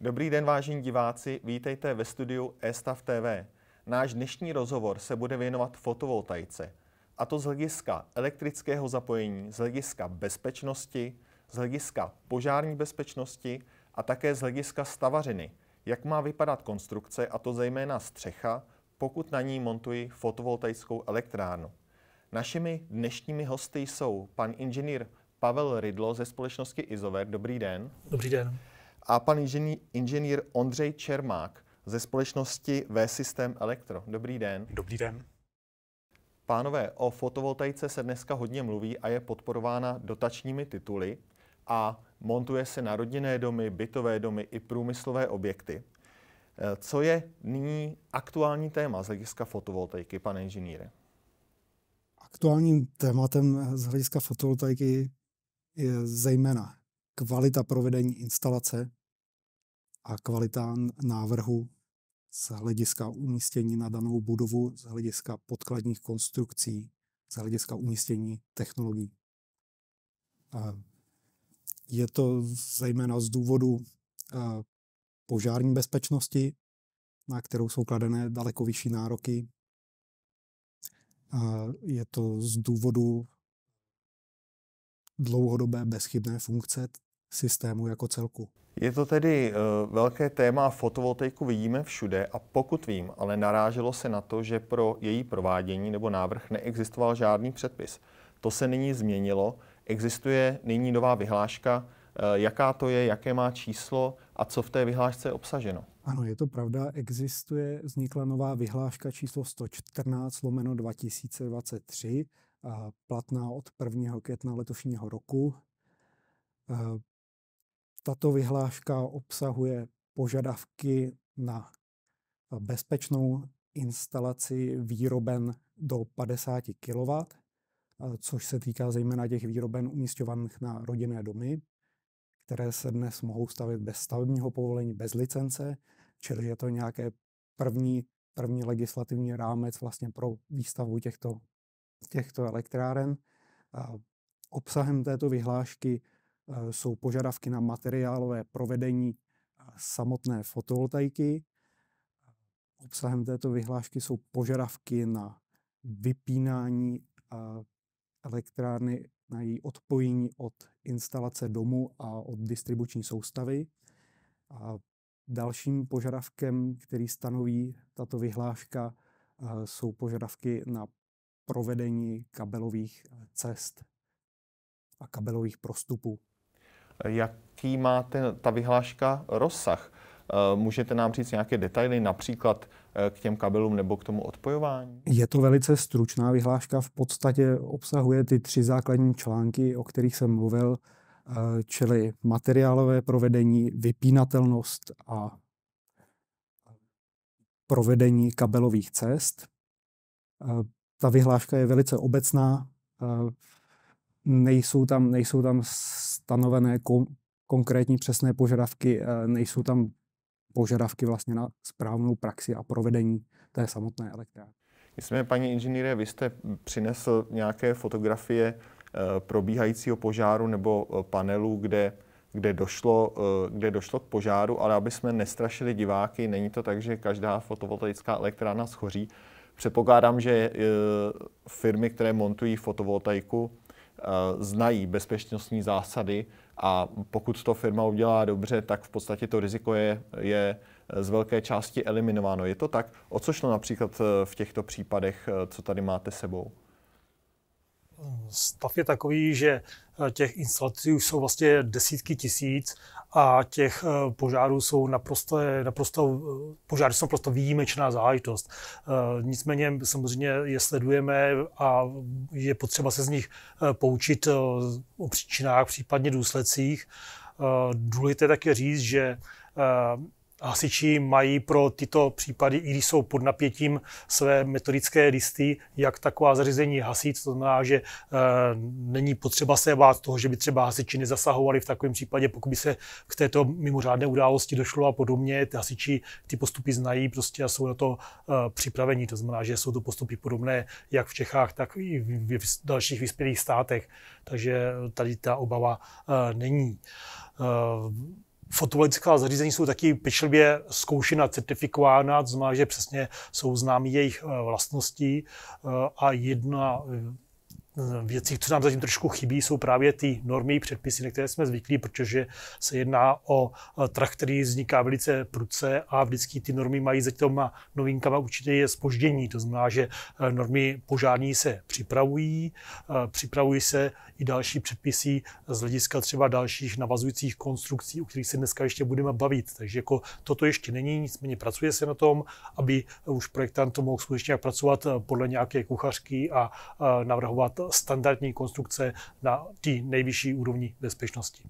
Dobrý den, vážení diváci, vítejte ve studiu Estav TV. Náš dnešní rozhovor se bude věnovat fotovoltaice, a to z hlediska elektrického zapojení, z hlediska bezpečnosti, z hlediska požární bezpečnosti a také z hlediska stavařiny, jak má vypadat konstrukce, a to zejména střecha, pokud na ní montuji fotovoltaickou elektrárnu. Našimi dnešními hosty jsou pan inženýr Pavel Rydlo ze společnosti Izover. Dobrý den. Dobrý den. A pan inženýr, inženýr Ondřej Čermák ze společnosti V-System Elektro. Dobrý den. Dobrý den. Pánové, o fotovoltaice se dneska hodně mluví a je podporována dotačními tituly a montuje se na rodinné domy, bytové domy i průmyslové objekty. E, co je nyní aktuální téma z hlediska fotovoltaiky, pane inženýre? Aktuálním tématem z hlediska fotovoltaiky je zejména kvalita provedení instalace a kvalita návrhu z hlediska umístění na danou budovu, z hlediska podkladních konstrukcí, z hlediska umístění technologií. Je to zejména z důvodu požární bezpečnosti, na kterou jsou kladené daleko vyšší nároky. Je to z důvodu dlouhodobé bezchybné funkce systému jako celku. Je to tedy uh, velké téma, fotovoltaiku vidíme všude a pokud vím, ale naráželo se na to, že pro její provádění nebo návrh neexistoval žádný předpis. To se nyní změnilo, existuje nyní nová vyhláška, uh, jaká to je, jaké má číslo a co v té vyhlášce je obsaženo. Ano, je to pravda, existuje, vznikla nová vyhláška číslo 114 lomeno 2023, platná od 1. května letošního roku. E, tato vyhláška obsahuje požadavky na bezpečnou instalaci výroben do 50 kW, e, což se týká zejména těch výroben umístěvaných na rodinné domy, které se dnes mohou stavit bez stavebního povolení, bez licence, čili je to nějaké první, první legislativní rámec vlastně pro výstavu těchto těchto elektráren. Obsahem této vyhlášky eh, jsou požadavky na materiálové provedení eh, samotné fotovoltaiky. Obsahem této vyhlášky jsou požadavky na vypínání eh, elektrárny, na její odpojení od instalace domu a od distribuční soustavy. A dalším požadavkem, který stanoví tato vyhláška, jsou požadavky na provedení kabelových eh, cest a kabelových prostupů. Jaký má ten, ta vyhláška rozsah? Eh, můžete nám říct nějaké detaily, například eh, k těm kabelům nebo k tomu odpojování? Je to velice stručná vyhláška, v podstatě obsahuje ty tři základní články, o kterých jsem mluvil, čili materiálové provedení, vypínatelnost a provedení kabelových cest ta vyhláška je velice obecná, nejsou tam, nejsou tam stanovené kon, konkrétní přesné požadavky, nejsou tam požadavky vlastně na správnou praxi a provedení té samotné elektrárny. Nicméně, paní inženýre, vy jste přinesl nějaké fotografie e, probíhajícího požáru nebo e, panelu, kde, kde, došlo, e, kde došlo k požáru, ale aby jsme nestrašili diváky, není to tak, že každá fotovoltaická elektrárna schoří. Předpokládám, že eh, firmy, které montují fotovoltaiku, eh, znají bezpečnostní zásady a pokud to firma udělá dobře, tak v podstatě to riziko je, je eh, z velké části eliminováno. Je to tak? O co šlo například v těchto případech, co tady máte sebou? stav je takový, že eh, těch instalací už jsou vlastně desítky tisíc a těch eh, požárů jsou naprosto, naprosto eh, požáry jsou prostě výjimečná záležitost. Nicméně samozřejmě je sledujeme a je potřeba se z nich poučit o příčinách, případně důsledcích. Důležité také říct, že hasiči mají pro tyto případy, i když jsou pod napětím, své metodické listy, jak taková zařízení hasit. To znamená, že e, není potřeba se bát toho, že by třeba hasiči nezasahovali v takovém případě, pokud by se k této mimořádné události došlo a podobně. Ty hasiči ty postupy znají prostě a jsou na to e, eh, připraveni. To znamená, že jsou to postupy podobné jak v Čechách, tak i v, v dalších vyspělých státech. Takže tady ta obava e, není. E, Fotovoltaická zařízení jsou taky pečlivě zkoušena, certifikována, to znamená, že přesně jsou známí jejich eh, vlastnosti eh, a jedna eh, věcí, co nám zatím trošku chybí, jsou právě ty normy, předpisy, na které jsme zvyklí, protože se jedná o eh, trh, který vzniká velice prudce a vždycky ty normy mají za těma novinkama určitě je spoždění. To znamená, že eh, normy požádní se připravují, eh, připravují se i další předpisy z hlediska třeba dalších navazujících konstrukcí, o kterých se dneska ještě budeme bavit. Takže jako toto ještě není, nicméně pracuje se na tom, aby už projektant to mohl skutečně pracovat podle nějaké kuchařky a navrhovat standardní konstrukce na té nejvyšší úrovni bezpečnosti.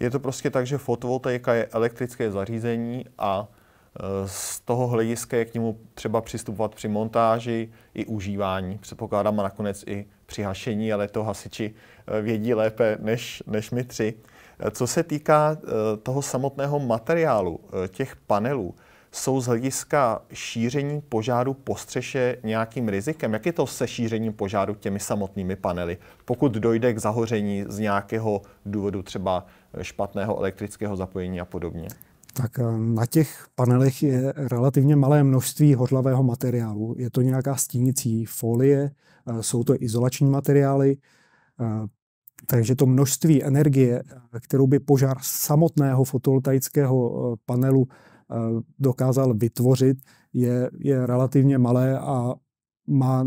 Je to prostě tak, že fotovoltaika je elektrické zařízení a e, z toho hlediska je k němu třeba přistupovat při montáži i užívání. Předpokládám a nakonec i při hašení, ale to hasiči e, vědí lépe než, než my tři. E, co se týká toho samotného materiálu, těch panelů, jsou z hlediska šíření požáru po střeše nějakým rizikem? Jak je to se šířením požáru těmi samotnými panely? Pokud dojde k zahoření z nějakého důvodu třeba špatného elektrického zapojení a podobně? Tak eh, na těch panelech je relativně malé množství hodlavého materiálu. Je to nějaká stínicí folie, eh, jsou to izolační materiály, eh, takže to množství energie, kterou by požár samotného fotovoltaického panelu Eh, dokázal vytvořit, je, je relativně malé a má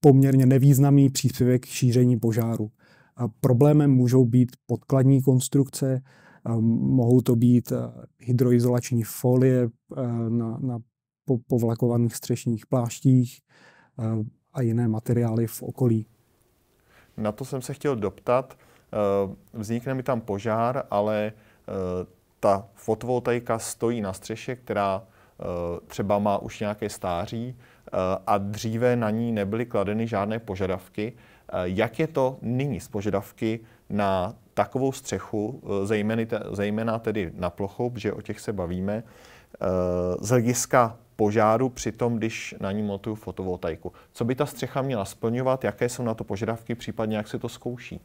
poměrně nevýznamný příspěvek k šíření požáru. A problémem můžou být podkladní konstrukce, mohou to být eh, hydroizolační folie eh, na, na povlakovaných střešních pláštích a jiné materiály v okolí. Na to jsem se chtěl doptat. Vznikne mi tam požár, ale ta fotovoltaika stojí na střeše, která eh, třeba má už nějaké stáří eh, a dříve na ní nebyly kladeny žádné požadavky. Eh, jak je to nyní s požadavky na takovou střechu, zejména tedy na plochu, že o těch se bavíme, z hlediska požáru při tom, když na ní montuju fotovoltaiku. Co by ta střecha měla splňovat, jaké jsou na to požadavky, případně jak se to zkouší?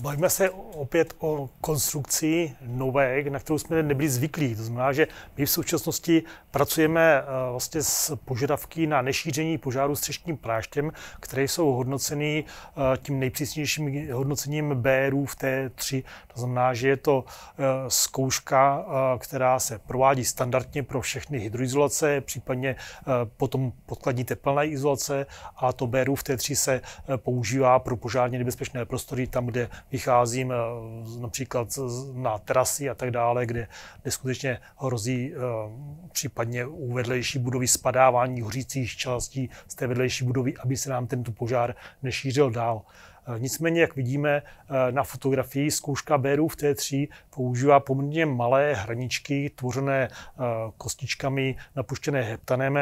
Bavíme se opět o konstrukci novek, na kterou jsme nebyli zvyklí. To znamená, že my v současnosti pracujeme eh, vlastně s požadavky na nešíření požáru střešním pláštěm, které jsou hodnoceny eh, tím nejpřísnějším hodnocením BRů v T3. To znamená, že je to eh, zkouška, která se provádí standardně pro všechny hydroizolace, případně potom podkladní teplné izolace a to BRU v T3 se používá pro požárně nebezpečné prostory tam, kde vycházím eh, například na trasy a tak dále, kde, kde skutečně hrozí eh, případně u vedlejší budovy spadávání hořících částí z té vedlejší budovy, aby se nám tento požár nešířil dál. Eh, nicméně, jak vidíme na fotografii, zkouška bérů v té 3 používá poměrně malé hraničky tvořené kostičkami napuštěné heptanem,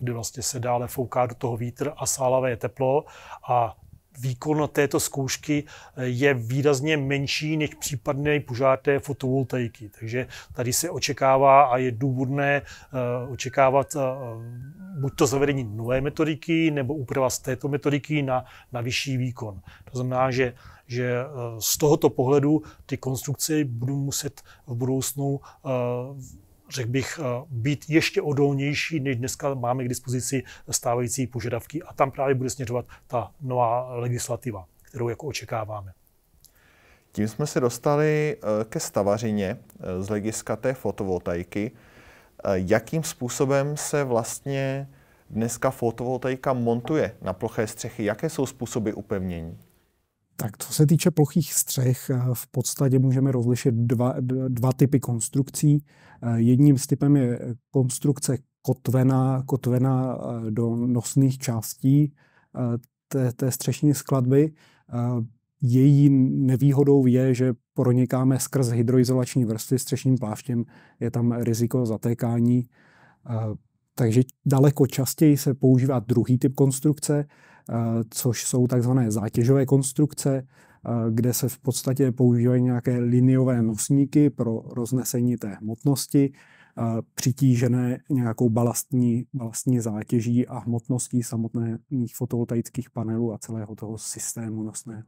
kde vlastně se dále fouká do toho vítr a sálavé teplo. A výkon této zkoušky eh, je výrazně menší než případné požár té fotovoltaiky. Takže tady se očekává a je důvodné eh, očekávat eh, buď to zavedení nové metodiky nebo úprava z této metodiky na, na vyšší výkon. To znamená, že že z tohoto pohledu ty konstrukce budou muset v budoucnu řekl bych, eh, být ještě odolnější, než dneska máme k dispozici stávající požadavky. A tam právě bude směřovat ta nová legislativa, kterou jako očekáváme. Tím jsme se dostali eh, ke stavařině eh, z hlediska té fotovoltaiky. Jakým způsobem se vlastně dneska fotovoltaika montuje na ploché střechy? Jaké jsou způsoby upevnění? Tak co se týče plochých střech, eh, v podstatě můžeme rozlišit dva, dva typy konstrukcí. Eh, jedním z typem je eh, konstrukce kotvená, kotvená do nosných částí té, té střešní skladby. Její nevýhodou je, že pronikáme skrz hydroizolační vrstvy střešním pláštěm, je tam riziko zatékání. Takže daleko častěji se používá druhý typ konstrukce, Eh, což jsou takzvané zátěžové konstrukce, eh, kde se v podstatě používají nějaké liniové nosníky pro roznesení té hmotnosti, eh, přitížené nějakou balastní, balastní zátěží a hmotností samotných fotovoltaických panelů a celého toho systému nosného.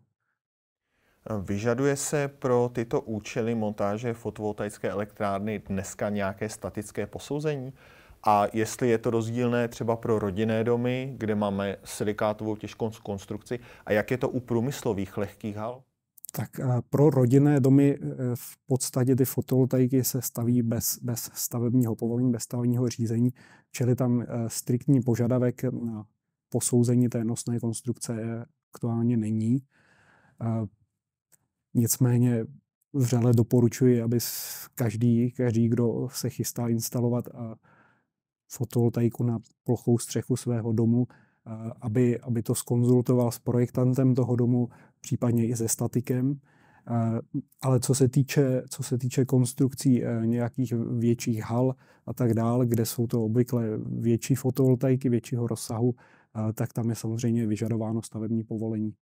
Vyžaduje se pro tyto účely montáže fotovoltaické elektrárny dneska nějaké statické posouzení? A jestli je to rozdílné třeba pro rodinné domy, kde máme silikátovou těžkou konstrukci, a jak je to u průmyslových lehkých hal? Tak eh, pro rodinné domy eh, v podstatě ty fotovoltaiky se staví bez, bez stavebního povolení, bez stavebního řízení, čili tam eh, striktní požadavek na posouzení té nosné konstrukce je aktuálně není. Nicméně vřele doporučuji, aby každý, každý, kdo se chystá instalovat a fotovoltaiku na plochou střechu svého domu, aby, aby to skonzultoval s projektantem toho domu, případně i se statikem. Ale co se týče, co se týče konstrukcí e, nějakých větších hal a tak dále, kde jsou to obvykle větší fotovoltaiky, většího rozsahu, tak tam je samozřejmě vyžadováno stavební povolení.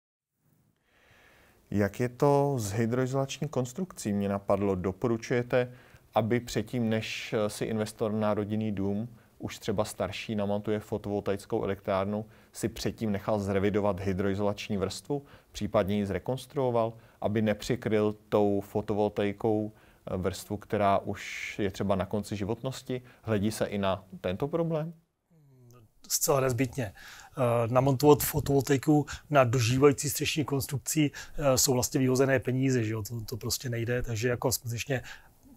Jak je to s hydroizolační konstrukcí? Mě napadlo, doporučujete, aby předtím, než si investor na rodinný dům už třeba starší namontuje fotovoltaickou elektrárnu, si předtím nechal zrevidovat hydroizolační vrstvu, případně ji zrekonstruoval, aby nepřikryl tou fotovoltaikou eh, vrstvu, která už je třeba na konci životnosti. Hledí se i na tento problém? Zcela nezbytně. Eh, namontovat fotovoltaiku na dožívající střešní konstrukcí eh, jsou vlastně vyhozené peníze, že jo? To, to prostě nejde, takže jako skutečně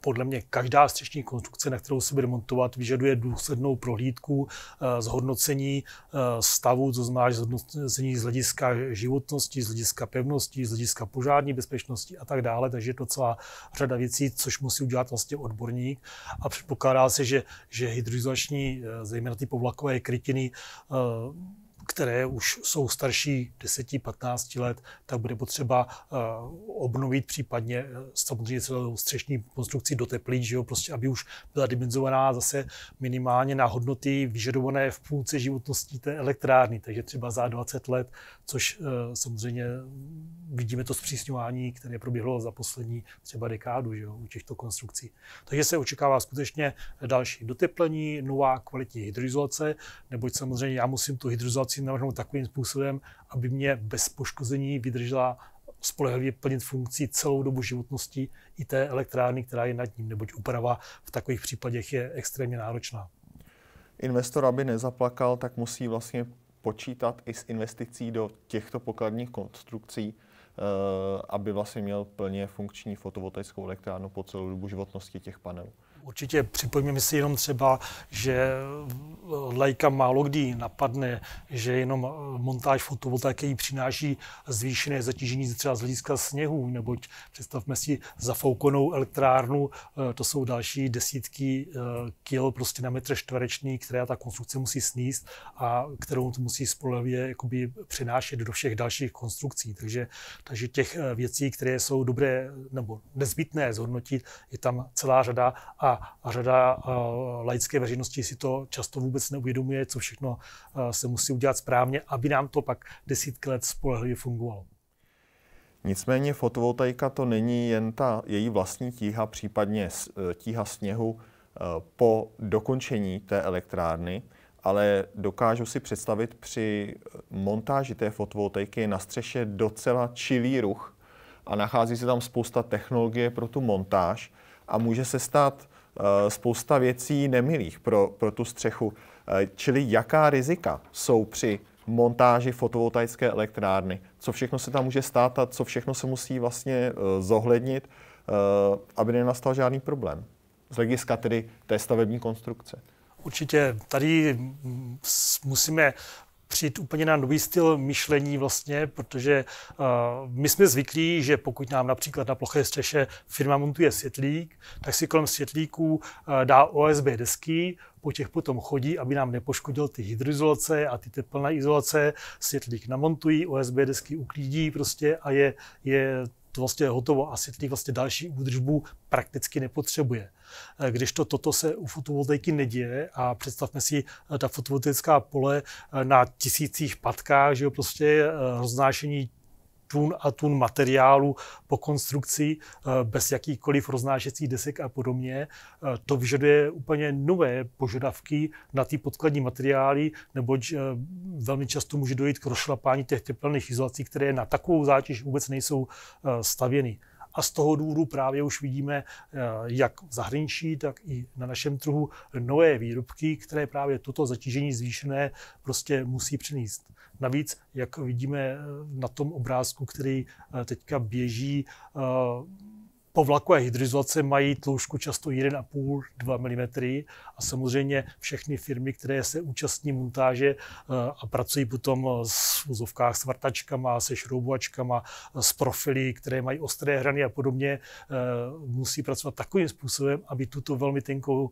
podle mě každá střešní konstrukce, na kterou se bude montovat, vyžaduje důslednou prohlídku, eh, zhodnocení eh, stavu, to znamená zhodnocení z hlediska životnosti, z hlediska pevnosti, z hlediska požární bezpečnosti a tak dále. Takže je to celá řada věcí, což musí udělat vlastně odborník. A předpokládá se, že, že hydrizační, eh, zejména ty povlakové krytiny, které už jsou starší 10-15 let, tak bude potřeba eh, obnovit případně eh, samozřejmě celou střešní konstrukci do teplí, že jo, prostě aby už byla dimenzovaná zase minimálně na hodnoty vyžadované v půlce životnosti té elektrárny, takže třeba za 20 let, což eh, samozřejmě vidíme to zpřísňování, které proběhlo za poslední třeba dekádu že jo, u těchto konstrukcí. Takže se očekává skutečně další doteplení, nová kvalitní hydroizolace, neboť samozřejmě já musím tu hydroizolaci musím navrhnout takovým způsobem, aby mě bez poškození vydržela spolehlivě plnit funkci celou dobu životnosti i té elektrárny, která je nad ním, neboť úprava v takových případech je extrémně náročná. Investor, aby nezaplakal, tak musí vlastně počítat i s investicí do těchto pokladních konstrukcí, eh, aby vlastně měl plně funkční fotovoltaickou elektrárnu po celou dobu životnosti těch panelů. Určitě připojíme si jenom třeba, že lajka málo kdy napadne, že jenom eh, montáž fotovoltaiky jí přináší zvýšené zatížení třeba z hlediska sněhu, neboť představme si zafoukonou elektrárnu, eh, to jsou další desítky eh, kil prostě na metr čtvereční, která ta konstrukce musí sníst a kterou to musí spolevě jakoby přenášet do všech dalších konstrukcí. Takže, takže těch věcí, které jsou dobré nebo nezbytné zhodnotit, je tam celá řada a a, a řada eh, laické veřejnosti si to často vůbec neuvědomuje, co všechno eh, se musí udělat správně, aby nám to pak desítky let spolehlivě fungovalo. Nicméně fotovoltaika to není jen ta její vlastní tíha, případně eh, tíha sněhu po dokončení té elektrárny, ale dokážu si představit při montáži té fotovoltaiky na střeše docela čilý ruch a nachází se tam spousta technologie pro tu montáž a může se stát Eh, spousta věcí nemilých pro, pro tu střechu. Eh, čili jaká rizika jsou při montáži fotovoltaické elektrárny? Co všechno se tam může stát a co všechno se musí vlastně eh, zohlednit, aby nenastal žádný problém? Z hlediska tedy té stavební konstrukce. Určitě tady mm, musíme přijít úplně na nový styl myšlení vlastně, protože uh, my jsme zvyklí, že pokud nám například na ploché střeše firma montuje světlík, tak si kolem světlíků uh, eh, dá OSB desky, po těch potom chodí, aby nám nepoškodil ty hydroizolace a ty teplné izolace, světlík namontují, OSB desky uklídí prostě a je, je to vlastně hotovo a světlík vlastně další údržbu prakticky nepotřebuje. Eh, když to toto se u fotovoltaiky neděje a představme si eh, ta fotovoltaická pole eh, na tisících patkách, že jo, prostě roznášení tun a tun materiálu po konstrukci bez jakýchkoliv roznášecích desek a podobně. To vyžaduje úplně nové požadavky na ty podkladní materiály, neboť velmi často může dojít k rozšlapání těch tepelných izolací, které na takovou zátěž vůbec nejsou stavěny a z toho důvodu právě už vidíme, eh, jak v zahraničí, tak i na našem trhu nové výrobky, které právě toto zatížení zvýšené prostě musí přinést. Navíc, jak vidíme eh, na tom obrázku, který eh, teďka běží, po vlakové mají tloušku často 1,5-2 mm a samozřejmě všechny firmy, které se účastní montáže eh, a pracují potom s vozovkách s vrtačkama, se šroubovačkama, eh, s profily, které mají ostré hrany a podobně, eh, musí pracovat takovým způsobem, aby tuto velmi tenkou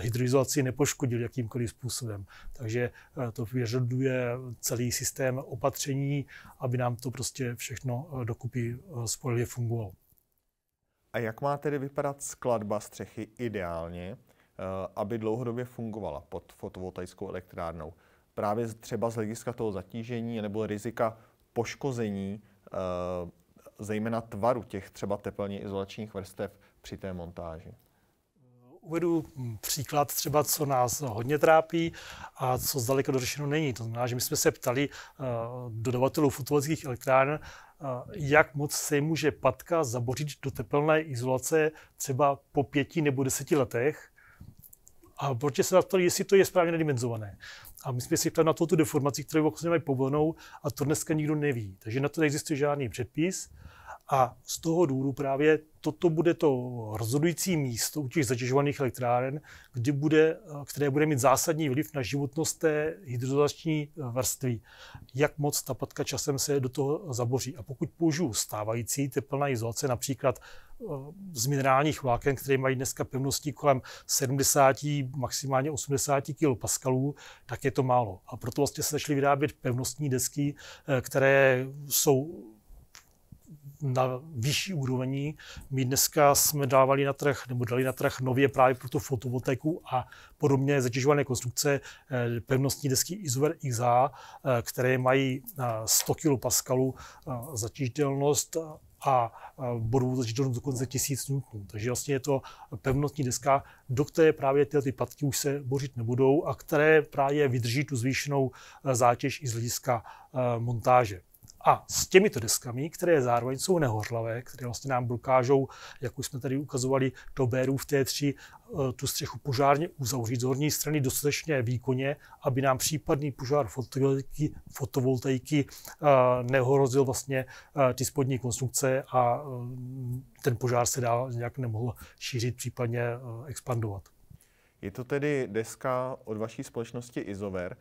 hydrizaci nepoškodil jakýmkoliv způsobem. Takže to vyžaduje celý systém opatření, aby nám to prostě všechno dokupy spolehlivě fungovalo. A jak má tedy vypadat skladba střechy ideálně, eh, aby dlouhodobě fungovala pod fotovoltaickou elektrárnou? Právě třeba z hlediska toho zatížení nebo rizika poškození eh, zejména tvaru těch třeba tepelně izolačních vrstev při té montáži? Uvedu příklad třeba, co nás hodně trápí a co zdaleka dořešeno není. To znamená, že my jsme se ptali eh, dodavatelů fotovoltaických elektráren, jak moc se může patka zabořit do tepelné izolace třeba po pěti nebo deseti letech. A protože se na to, jestli to je správně nadimenzované. A my jsme si ptali na to tu deformaci, kterou vlastně mají povolenou, a to dneska nikdo neví. Takže na to neexistuje žádný předpis. A z toho důvodu právě toto bude to rozhodující místo u těch zatěžovaných elektráren, kdy bude, které bude mít zásadní vliv na životnost té hydrozační vrstvy. Jak moc ta patka časem se do toho zaboří. A pokud použiju stávající teplná izolace, například eh, z minerálních vláken, které mají dneska pevnosti kolem 70, maximálně 80 kPa, tak je to málo. A proto vlastně se začaly vyrábět pevnostní desky, eh, které jsou na vyšší úrovni. My dneska jsme dávali na trh, nebo dali na trh nově právě pro tu fotovoltaiku a podobně zatěžované konstrukce eh, pevnostní desky Isover XA, eh, které mají 100 eh, kPa zatížitelnost a budou zatížitelnost dokonce 1000 N. Takže vlastně je to pevnostní deska, do které právě tyhle ty patky už se bořit nebudou a které právě vydrží tu zvýšenou zátěž i z hlediska montáže. A s těmito deskami, které zároveň jsou nehořlavé, které vlastně nám dokážou, jak už jsme tady ukazovali, do bérů v T3, eh, tu střechu požárně uzavřít z horní strany dostatečně výkonně, aby nám případný požár fotovoltaiky, fotovoltaiky eh, nehorozil vlastně eh, ty spodní konstrukce a ten požár se dál nějak nemohl šířit, případně expandovat. Je to tedy deska od vaší společnosti Izover.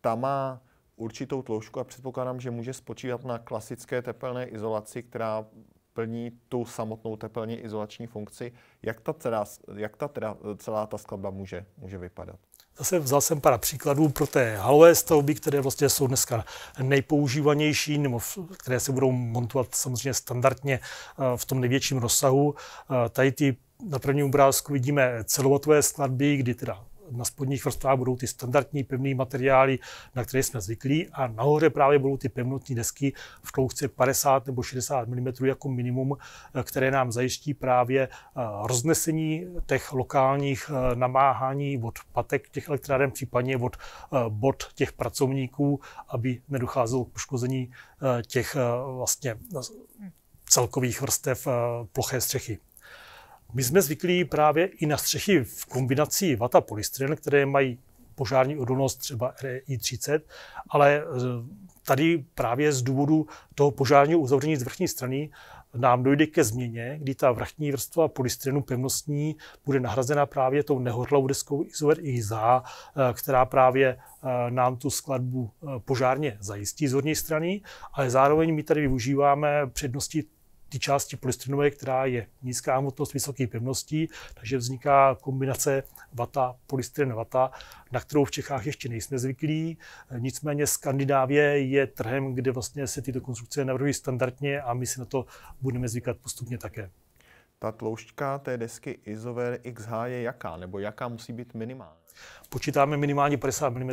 Ta má určitou tloušku a předpokládám, že může spočívat na klasické tepelné izolaci, která plní tu samotnou tepelně izolační funkci. Jak ta, celá, jak ta teda celá ta skladba může, může vypadat? Zase vzal jsem pár příkladů pro té halové stavby, které vlastně jsou dneska nejpoužívanější, nebo v, které se budou montovat samozřejmě standardně eh, v tom největším rozsahu. Eh, tady ty na prvním obrázku vidíme celovatové skladby, kdy teda na spodních vrstvách budou ty standardní pevné materiály, na které jsme zvyklí, a nahoře právě budou ty pevnotní desky v tloušce 50 nebo 60 mm jako minimum, eh, které nám zajistí právě eh, roznesení těch lokálních eh, namáhání od patek těch elektráren, případně od bod těch pracovníků, aby nedocházelo k poškození těch vlastně celkových vrstev ploché střechy. My jsme zvyklí právě i na střechy v kombinaci vata polystyren, které mají požární odolnost třeba RI30, ale e, tady právě z důvodu toho požárního uzavření z vrchní strany nám dojde ke změně, kdy ta vrchní vrstva polystyrenu pevnostní bude nahrazena právě tou nehorlou deskou Isover IZA, e, která právě e, nám tu skladbu požárně zajistí z horní strany, ale zároveň my tady využíváme přednosti ty části polystyrenové, která je nízká hmotnost, vysoké pevností, takže vzniká kombinace vata, polystyren vata, na kterou v Čechách ještě nejsme zvyklí. Nicméně Skandinávie je trhem, kde vlastně se tyto konstrukce navrhují standardně a my si na to budeme zvykat postupně také. Ta tloušťka té desky Isover XH je jaká, nebo jaká musí být minimální? Počítáme minimálně 50 mm,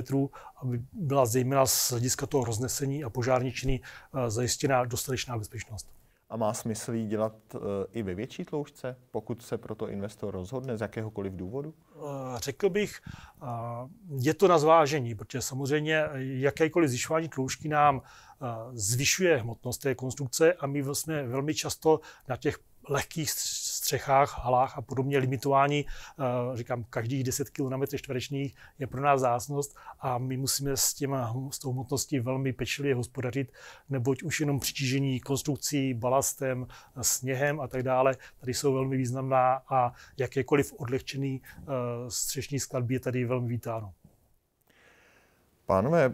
aby byla zejména z hlediska toho roznesení a požárničiny eh, zajištěná dostatečná bezpečnost a má smysl ji dělat eh, i ve větší tloušce, pokud se proto investor rozhodne z jakéhokoliv důvodu? Eh, řekl bych, eh, je to na zvážení, protože samozřejmě jakékoliv zvyšování tloušky nám zvyšuje hmotnost té konstrukce a my jsme vlastně velmi často na těch lehkých střechách, halách a podobně limitování, eh, říkám, každých 10 km čtverečných je pro nás zásnost a my musíme s, tím, s tou hmotností velmi pečlivě hospodařit, neboť už jenom přitížení konstrukcí, balastem, sněhem a tak dále, tady jsou velmi významná a jakékoliv odlehčený eh, střešní skladby je tady velmi vítáno. Pánové, eh,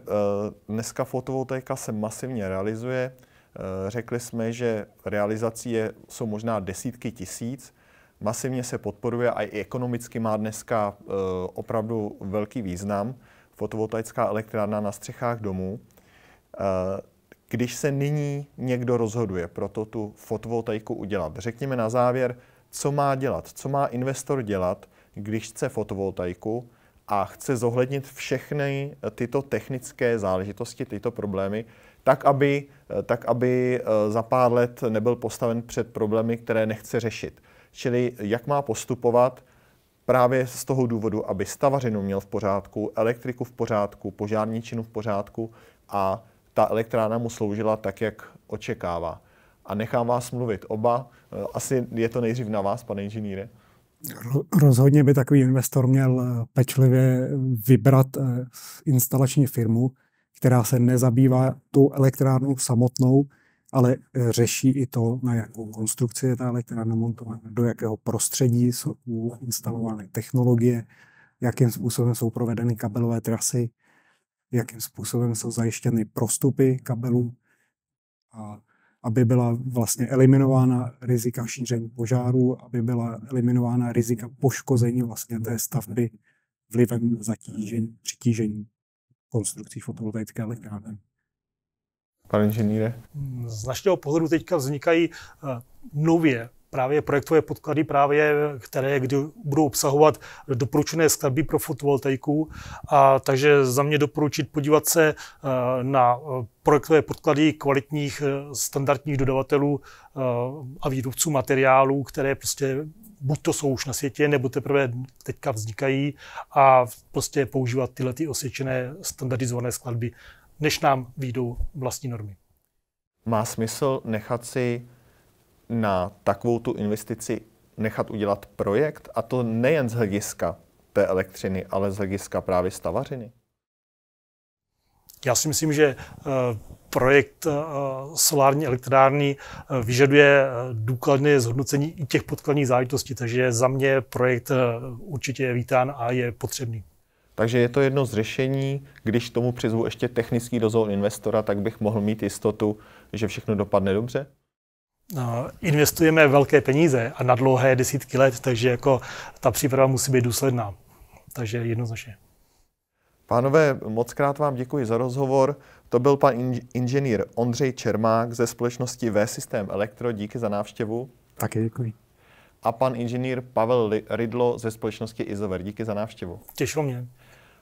dneska fotovoltaika se masivně realizuje. Eh, řekli jsme, že realizací je, jsou možná desítky tisíc, masivně se podporuje a i ekonomicky má dneska eh, opravdu velký význam fotovoltaická elektrárna na střechách domů. Eh, když se nyní někdo rozhoduje pro to tu fotovoltaiku udělat, řekněme na závěr, co má dělat, co má investor dělat, když chce fotovoltaiku a chce zohlednit všechny tyto technické záležitosti, tyto problémy, tak aby Eh, tak aby eh, za pár let nebyl postaven před problémy, které nechce řešit. Čili jak má postupovat právě z toho důvodu, aby stavařinu měl v pořádku, elektriku v pořádku, činu v pořádku a ta elektrána mu sloužila tak, jak očekává. A nechám vás mluvit oba. Eh, asi je to nejdřív na vás, pane inženýre. Rozhodně by takový investor měl pečlivě vybrat instalační firmu, která se nezabývá tou elektrárnou samotnou, ale eh, řeší i to, na jakou konstrukci je ta elektrárna montována, do jakého prostředí jsou instalovány technologie, jakým způsobem jsou provedeny kabelové trasy, jakým způsobem jsou zajištěny prostupy kabelů, a aby byla vlastně eliminována rizika šíření požáru, aby byla eliminována rizika poškození vlastně té stavby vlivem zatížení, přitížení konstrukcí fotovoltaické elektrárny. Pane inženýre? Hmm, z našeho pohledu teďka vznikají eh, nově právě projektové podklady, právě, které kdy budou obsahovat doporučené skladby pro fotovoltaiku. A, takže za mě doporučit podívat se eh, na eh, projektové podklady kvalitních standardních dodavatelů a výrobců materiálů, které prostě buď to jsou už na světě, nebo teprve teďka vznikají a prostě používat tyhle ty osvědčené standardizované skladby, než nám výjdou vlastní normy. Má smysl nechat si na takovou tu investici nechat udělat projekt a to nejen z hlediska té elektřiny, ale z hlediska právě stavařiny? Já si myslím, že eh, projekt eh, solární elektrárny eh, vyžaduje důkladné zhodnocení i těch podkladních záležitostí, takže za mě projekt určitě je vítán a je potřebný. Takže je to jedno z řešení. Když tomu přizvu ještě technický dozor investora, tak bych mohl mít jistotu, že všechno dopadne dobře? No, investujeme velké peníze a na dlouhé desítky let, takže jako ta příprava musí být důsledná. Takže jednoznačně. Pánové, moc krát vám děkuji za rozhovor. To byl pan inženýr Ondřej Čermák ze společnosti v System Elektro. Díky za návštěvu. Taky děkuji. A pan inženýr Pavel Rydlo ze společnosti Izover. Díky za návštěvu. Těšilo mě.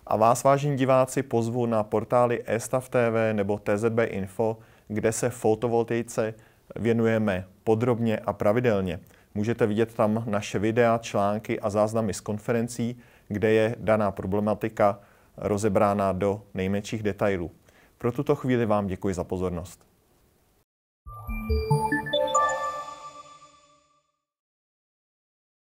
A vás, vážení diváci, pozvu na portály Estav TV nebo TZB Info, kde se fotovoltaice věnujeme podrobně a pravidelně. Můžete vidět tam naše videa, články a záznamy z konferencí, kde je daná problematika rozebrána do nejmenších detailů. Pro tuto chvíli vám děkuji za pozornost.